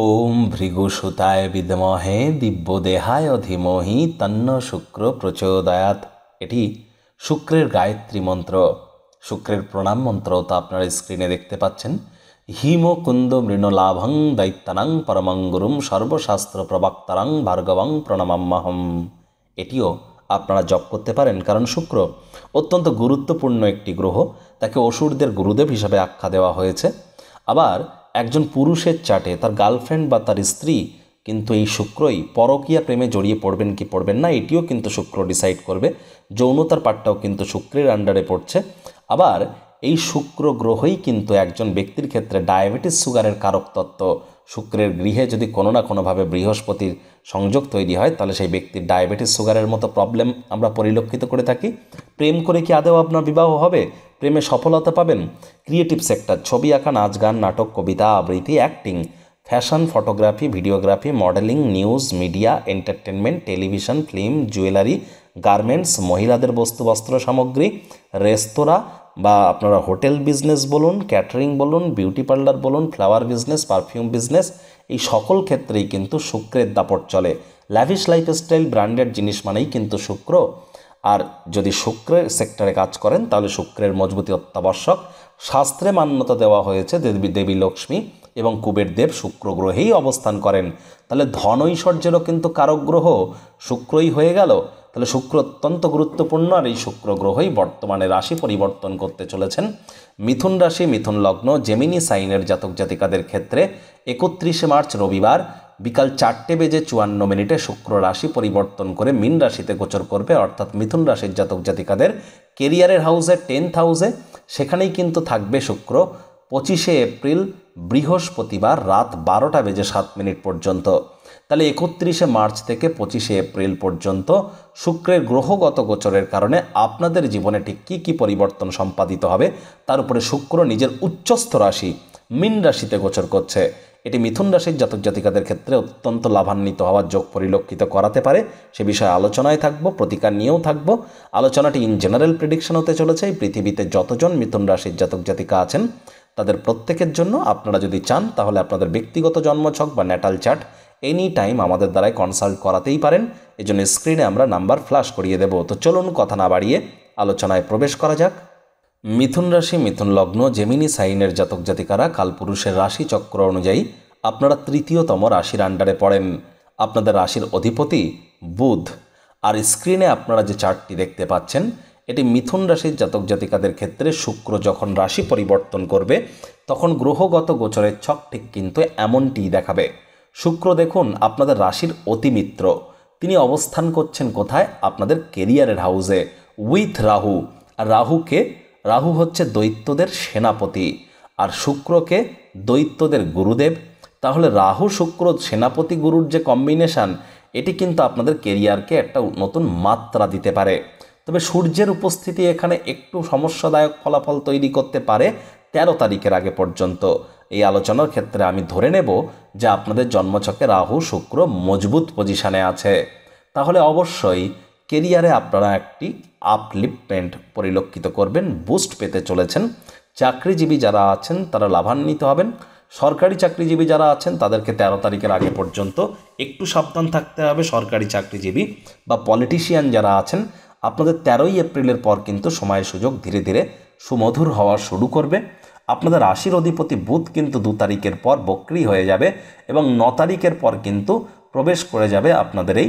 ওম ভৃগুসুতায় বিদমহে দিব্যদেহায় ধীমহি তন্ন শুক্র প্রচোদয়াত এটি শুক্রের গায়ত্রী মন্ত্র শুক্রের প্রণাম মন্ত্র তা আপনারা স্ক্রিনে দেখতে পাচ্ছেন হিম কুন্দ মৃণলাভং দৈত্যানাং পরমঙ্গুরুম সর্বশাস্ত্র প্রবক্তারাং ভার্গবং প্রণমাম্মাহম এটিও আপনারা জপ করতে পারেন কারণ শুক্র অত্যন্ত গুরুত্বপূর্ণ একটি গ্রহ তাকে অসুরদের গুরুদেব হিসাবে আখ্যা দেওয়া হয়েছে আবার একজন পুরুষের চাটে তার গার্লফ্রেন্ড বা তার স্ত্রী কিন্তু এই শুক্রই পরকীয়া প্রেমে জড়িয়ে পড়বেন কি পড়বেন না এটিও কিন্তু শুক্র ডিসাইড করবে যৌনতার পাঠটাও কিন্তু শুক্রের আন্ডারে পড়ছে আবার এই শুক্র গ্রহই কিন্তু একজন ব্যক্তির ক্ষেত্রে ডায়াবেটিস সুগারের কারক তত্ত্ব শুক্রের গৃহে যদি কোনো না কোনোভাবে বৃহস্পতির সংযোগ তৈরি হয় তাহলে সেই ব্যক্তির ডায়াবেটিস সুগারের মতো প্রবলেম আমরা পরিলক্ষিত করে থাকি প্রেম করে কি আদৌ আপনার বিবাহ হবে প্রেমে সফলতা পাবেন ক্রিয়েটিভ সেক্টর ছবি আঁকা নাচ গান নাটক কবিতা আবৃত্তি acting fashion photography videography modeling news media entertainment television film jewellery garments মহিলাদের বস্তু বস্ত্র সামগ্রী রেস্তোরাঁ বা আপনারা হোটেল বিজনেস বলুন ক্যাটারিং বলুন বিউটি পার্লার বলুন ফ্লাওয়ার বিজনেস পারফিউম বিজনেস এই সকল ক্ষেত্রেই কিন্তু শুক্রের দাপট চলে ল্যাভিশ লাইফস্টাইল ব্র্যান্ডেড জিনিস মানেই কিন্তু শুক্র আর যদি শুক্রের সেক্টরে কাজ করেন তাহলে শুক্রের মজবুতি অত্যাবশ্যক শাস্ত্রে মান্যতা দেওয়া হয়েছে দেবী দেবী লক্ষ্মী এবং কুবের দেব শুক্র গ্রহেই অবস্থান করেন তাহলে ধন ঐশ্বর্যেরও কিন্তু কারক গ্রহ শুক্রই হয়ে গেল তাহলে শুক্র অত্যন্ত গুরুত্বপূর্ণ আর এই শুক্র গ্রহই বর্তমানে রাশি পরিবর্তন করতে চলেছেন মিথুন রাশি মিথুন লগ্ন জেমিনি সাইনের জাতক জাতিকাদের ক্ষেত্রে একত্রিশে মার্চ রবিবার বিকাল চারটে বেজে চুয়ান্ন মিনিটে শুক্র রাশি পরিবর্তন করে মিন রাশিতে গোচর করবে অর্থাৎ মিথুন রাশির জাতক জাতিকাদের কেরিয়ারের হাউসে টেন্থ হাউসে সেখানেই কিন্তু থাকবে শুক্র পঁচিশে এপ্রিল বৃহস্পতিবার রাত বারোটা বেজে সাত মিনিট পর্যন্ত তাহলে একত্রিশে মার্চ থেকে পঁচিশে এপ্রিল পর্যন্ত শুক্রের গ্রহগত গোচরের কারণে আপনাদের জীবনে ঠিক কী কী পরিবর্তন সম্পাদিত হবে তার উপরে শুক্র নিজের উচ্চস্থ রাশি মিন রাশিতে গোচর করছে এটি মিথুন রাশির জাতক জাতিকাদের ক্ষেত্রে অত্যন্ত লাভান্বিত হওয়ার যোগ পরিলক্ষিত করাতে পারে সে বিষয়ে আলোচনায় থাকব প্রতিকার নিয়েও থাকব আলোচনাটি ইন জেনারেল প্রেডিকশন হতে চলেছে এই পৃথিবীতে যতজন মিথুন রাশির জাতক জাতিকা আছেন তাদের প্রত্যেকের জন্য আপনারা যদি চান তাহলে আপনাদের ব্যক্তিগত জন্মছক বা ন্যাটাল চার্ট এনি টাইম আমাদের দ্বারাই কনসাল্ট করাতেই পারেন এজন্য স্ক্রিনে আমরা নাম্বার ফ্ল্যাশ করিয়ে দেব তো চলুন কথা না বাড়িয়ে আলোচনায় প্রবেশ করা যাক মিথুন রাশি মিথুন লগ্ন জেমিনি সাইনের জাতক জাতিকারা কালপুরুষের রাশি চক্র অনুযায়ী আপনারা তৃতীয়তম রাশির আন্ডারে পড়েন আপনাদের রাশির অধিপতি বুধ আর স্ক্রিনে আপনারা যে চার্টটি দেখতে পাচ্ছেন এটি মিথুন রাশির জাতক জাতিকাদের ক্ষেত্রে শুক্র যখন রাশি পরিবর্তন করবে তখন গ্রহগত গোচরের ছক ঠিক কিন্তু এমনটিই দেখাবে শুক্র দেখুন আপনাদের রাশির অতিমিত্র তিনি অবস্থান করছেন কোথায় আপনাদের কেরিয়ারের হাউসে উইথ রাহু আর রাহুকে রাহু হচ্ছে দৈত্যদের সেনাপতি আর শুক্রকে দৈত্যদের গুরুদেব তাহলে রাহু শুক্র সেনাপতি গুরুর যে কম্বিনেশান এটি কিন্তু আপনাদের কেরিয়ারকে একটা নতুন মাত্রা দিতে পারে তবে সূর্যের উপস্থিতি এখানে একটু সমস্যাদায়ক ফলাফল তৈরি করতে পারে তেরো তারিখের আগে পর্যন্ত এই আলোচনার ক্ষেত্রে আমি ধরে নেব যে আপনাদের জন্মছকে রাহু শুক্র মজবুত পজিশানে আছে তাহলে অবশ্যই কেরিয়ারে আপনারা একটি আপলিফমেন্ট পরিলক্ষিত করবেন বুস্ট পেতে চলেছেন চাকরিজীবী যারা আছেন তারা লাভান্বিত হবেন সরকারি চাকরিজীবী যারা আছেন তাদেরকে তেরো তারিখের আগে পর্যন্ত একটু সাবধান থাকতে হবে সরকারি চাকরিজীবী বা পলিটিশিয়ান যারা আছেন আপনাদের তেরোই এপ্রিলের পর কিন্তু সময় সুযোগ ধীরে ধীরে সুমধুর হওয়া শুরু করবে আপনাদের রাশির অধিপতি বুধ কিন্তু দু তারিখের পর বক্রি হয়ে যাবে এবং ন তারিখের পর কিন্তু প্রবেশ করে যাবে আপনাদের এই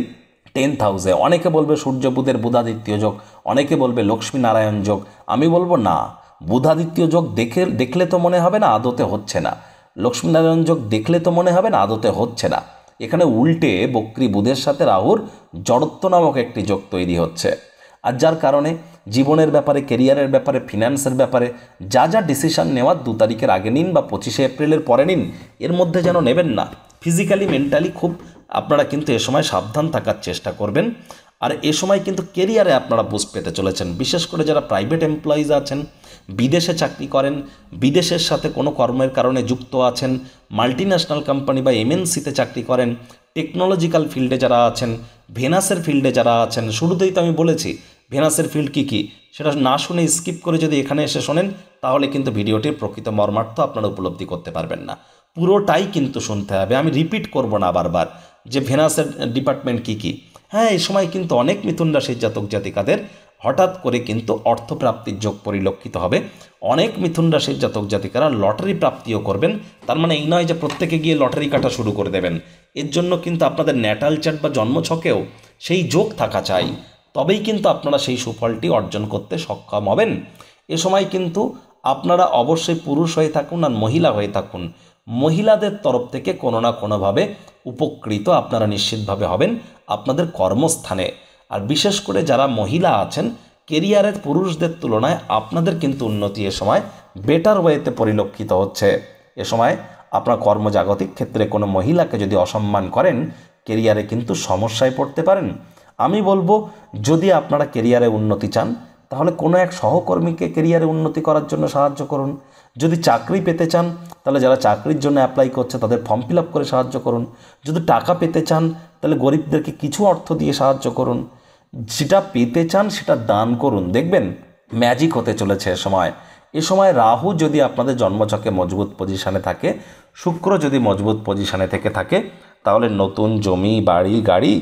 টেন্থ হাউসে অনেকে বলবে সূর্য বুধের বুধাদিত্য যোগ অনেকে বলবে লক্ষ্মীনারায়ণ যোগ আমি বলবো না বুধাদিত্য যোগ দেখে দেখলে তো মনে হবে না আদতে হচ্ছে না লক্ষ্মীনারায়ণ যোগ দেখলে তো মনে হবে না আদতে হচ্ছে না এখানে উল্টে বক্রি বুধের সাথে রাহুর জড়ত্ব নামক একটি যোগ তৈরি হচ্ছে আর যার কারণে জীবনের ব্যাপারে কেরিয়ারের ব্যাপারে ফিন্যান্সের ব্যাপারে যা যা ডিসিশান নেওয়ার দু তারিখের আগে নিন বা পঁচিশে এপ্রিলের পরে নিন এর মধ্যে যেন নেবেন না ফিজিক্যালি মেন্টালি খুব আপনারা কিন্তু এ সময় সাবধান থাকার চেষ্টা করবেন আর এ সময় কিন্তু কেরিয়ারে আপনারা বুঝ পেতে চলেছেন বিশেষ করে যারা প্রাইভেট এমপ্লয়িজ আছেন বিদেশে চাকরি করেন বিদেশের সাথে কোনো কর্মের কারণে যুক্ত আছেন মাল্টি ন্যাশনাল কোম্পানি বা এমএনসিতে চাকরি করেন টেকনোলজিক্যাল ফিল্ডে যারা আছেন ভেনাসের ফিল্ডে যারা আছেন শুরুতেই তো আমি বলেছি ভেনাসের ফিল্ড কী কী সেটা না শুনে স্কিপ করে যদি এখানে এসে শোনেন তাহলে কিন্তু ভিডিওটির প্রকৃত মর্মার্থ আপনারা উপলব্ধি করতে পারবেন না পুরোটাই কিন্তু শুনতে হবে আমি রিপিট করব না বারবার যে ভেনাসের ডিপার্টমেন্ট কী কী হ্যাঁ এই সময় কিন্তু অনেক মিথুন রাশির জাতক জাতিকাদের হঠাৎ করে কিন্তু অর্থপ্রাপ্তির যোগ পরিলক্ষিত হবে অনেক মিথুন রাশির জাতক জাতিকারা লটারি প্রাপ্তিও করবেন তার মানে এই নয় যে প্রত্যেকে গিয়ে লটারি কাটা শুরু করে দেবেন এর জন্য কিন্তু আপনাদের ন্যাটাল চ্যাট বা জন্মছকেও সেই যোগ থাকা চাই তবেই কিন্তু আপনারা সেই সুফলটি অর্জন করতে সক্ষম হবেন এ সময় কিন্তু আপনারা অবশ্যই পুরুষ হয়ে থাকুন আর মহিলা হয়ে থাকুন মহিলাদের তরফ থেকে কোনো না কোনোভাবে উপকৃত আপনারা নিশ্চিতভাবে হবেন আপনাদের কর্মস্থানে আর বিশেষ করে যারা মহিলা আছেন কেরিয়ারের পুরুষদের তুলনায় আপনাদের কিন্তু উন্নতি এ সময় বেটার ওয়েতে পরিলক্ষিত হচ্ছে এ সময় আপনার কর্মজাগতিক ক্ষেত্রে কোনো মহিলাকে যদি অসম্মান করেন কেরিয়ারে কিন্তু সমস্যায় পড়তে পারেন আমি বলবো যদি আপনারা কেরিয়ারে উন্নতি চান তাহলে কোনো এক সহকর্মীকে কেরিয়ারে উন্নতি করার জন্য সাহায্য করুন যদি চাকরি পেতে চান তাহলে যারা চাকরির জন্য অ্যাপ্লাই করছে তাদের ফর্ম ফিল করে সাহায্য করুন যদি টাকা পেতে চান তাহলে গরিবদেরকে কিছু অর্থ দিয়ে সাহায্য করুন যেটা পেতে চান সেটা দান করুন দেখবেন ম্যাজিক হতে চলেছে এ সময় এ সময় রাহু যদি আপনাদের জন্মচকে মজবুত পজিশানে থাকে শুক্র যদি মজবুত পজিশানে থেকে থাকে তাহলে নতুন জমি বাড়ি গাড়ি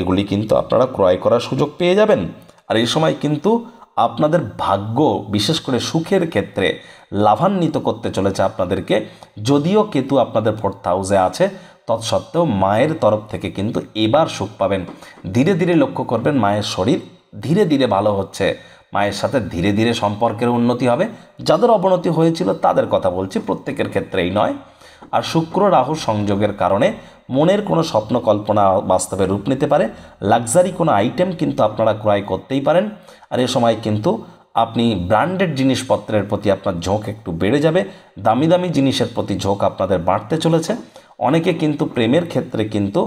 এগুলি কিন্তু আপনারা ক্রয় করার সুযোগ পেয়ে যাবেন আর এই সময় কিন্তু আপনাদের ভাগ্য বিশেষ করে সুখের ক্ষেত্রে লাভান্বিত করতে চলেছে আপনাদেরকে যদিও কেতু আপনাদের ফোর্থ হাউসে আছে তৎসত্ত্বেও মায়ের তরফ থেকে কিন্তু এবার সুখ পাবেন ধীরে ধীরে লক্ষ্য করবেন মায়ের শরীর ধীরে ধীরে ভালো হচ্ছে মায়ের সাথে ধীরে ধীরে সম্পর্কের উন্নতি হবে যাদের অবনতি হয়েছিল তাদের কথা বলছি প্রত্যেকের ক্ষেত্রেই নয় আর শুক্র রাহু সংযোগের কারণে মনের কোনো স্বপ্ন কল্পনা বাস্তবে রূপ নিতে পারে লাক্সারি কোনো আইটেম কিন্তু আপনারা ক্রয় করতেই পারেন আর এ সময় কিন্তু আপনি ব্র্যান্ডেড জিনিসপত্রের প্রতি আপনার ঝোঁক একটু বেড়ে যাবে দামি দামি জিনিসের প্রতি ঝোঁক আপনাদের বাড়তে চলেছে অনেকে কিন্তু প্রেমের ক্ষেত্রে কিন্তু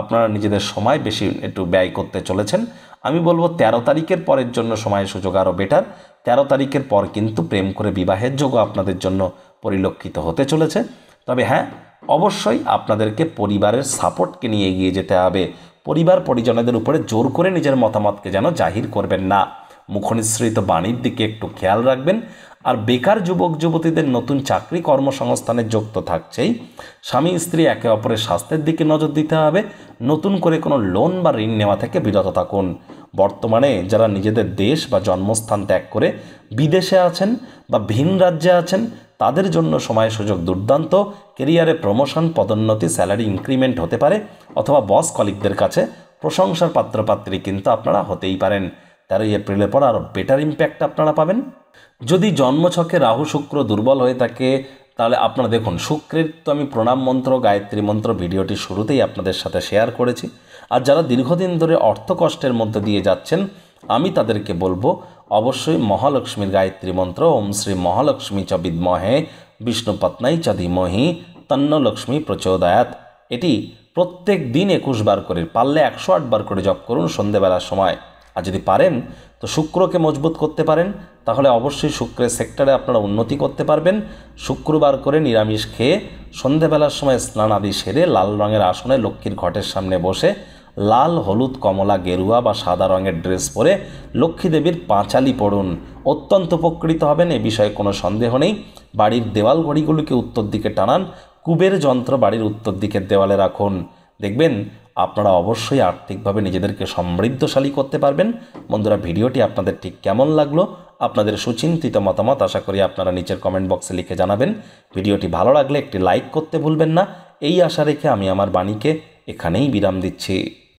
আপনারা নিজেদের সময় বেশি একটু ব্যয় করতে চলেছেন আমি বলবো ১৩ তারিখের পরের জন্য সময় সুযোগ আরও বেটার ১৩ তারিখের পর কিন্তু প্রেম করে বিবাহের যোগও আপনাদের জন্য পরিলক্ষিত হতে চলেছে তবে হ্যাঁ অবশ্যই আপনাদেরকে পরিবারের সাপোর্টকে নিয়ে এগিয়ে যেতে হবে পরিবার পরিজনদের উপরে জোর করে নিজের মতামতকে যেন জাহির করবেন না মুখনিসৃত বাণীর দিকে একটু খেয়াল রাখবেন আর বেকার যুবক যুবতীদের নতুন চাকরি কর্মসংস্থানে যুক্ত থাকছেই স্বামী স্ত্রী একে অপরের স্বাস্থ্যের দিকে নজর দিতে হবে নতুন করে কোনো লোন বা ঋণ নেওয়া থেকে বিরত থাকুন বর্তমানে যারা নিজেদের দেশ বা জন্মস্থান ত্যাগ করে বিদেশে আছেন বা ভিন রাজ্যে আছেন তাদের জন্য সময় সুযোগ দুর্দান্ত কেরিয়ারে প্রমোশন পদোন্নতি স্যালারি ইনক্রিমেন্ট হতে পারে অথবা বস কলিকদের কাছে প্রশংসার পাত্রপাত্রী কিন্তু আপনারা হতেই পারেন তেরোই এপ্রিলের পর আরও বেটার ইম্প্যাক্ট আপনারা পাবেন যদি জন্মছকে রাহু শুক্র দুর্বল হয়ে থাকে তাহলে আপনারা দেখুন শুক্রের তো আমি প্রণাম মন্ত্র গায়ত্রী মন্ত্র ভিডিওটি শুরুতেই আপনাদের সাথে শেয়ার করেছি আর যারা দীর্ঘদিন ধরে অর্থকষ্টের মধ্যে দিয়ে যাচ্ছেন আমি তাদেরকে বলবো অবশ্যই মহালক্ষ্মীর গায়ত্রী মন্ত্র ওম শ্রী মহালক্ষ্মী চ বিদ্মহে বিষ্ণু পত্নাই চ ধীমহি তন্নলক্ষ্মী প্রচোদয়াত এটি প্রত্যেক দিন একুশ বার করে পারলে একশো আট বার করে জপ করুন সন্ধেবেলার সময় আর যদি পারেন তো শুক্রকে মজবুত করতে পারেন তাহলে অবশ্যই শুক্রের সেক্টরে আপনারা উন্নতি করতে পারবেন শুক্রবার করে নিরামিষ খেয়ে সন্ধেবেলার সময় স্নান আদি সেরে লাল রঙের আসনে লক্ষ্মীর ঘটের সামনে বসে লাল হলুদ কমলা গেরুয়া বা সাদা রঙের ড্রেস পরে লক্ষ্মী দেবীর পাঁচালি পড়ুন অত্যন্ত উপকৃত হবেন এ বিষয়ে কোনো সন্দেহ নেই বাড়ির দেওয়াল ঘড়িগুলিকে উত্তর দিকে টানান কুবের যন্ত্র বাড়ির উত্তর দিকের দেওয়ালে রাখুন দেখবেন আপনারা অবশ্যই আর্থিকভাবে নিজেদেরকে সমৃদ্ধশালী করতে পারবেন বন্ধুরা ভিডিওটি আপনাদের ঠিক কেমন লাগলো আপনাদের সুচিন্তিত মতামত আশা করি আপনারা নিচের কমেন্ট বক্সে লিখে জানাবেন ভিডিওটি ভালো লাগলে একটি লাইক করতে ভুলবেন না এই আশা রেখে আমি আমার বাণীকে এখানেই বিরাম দিচ্ছি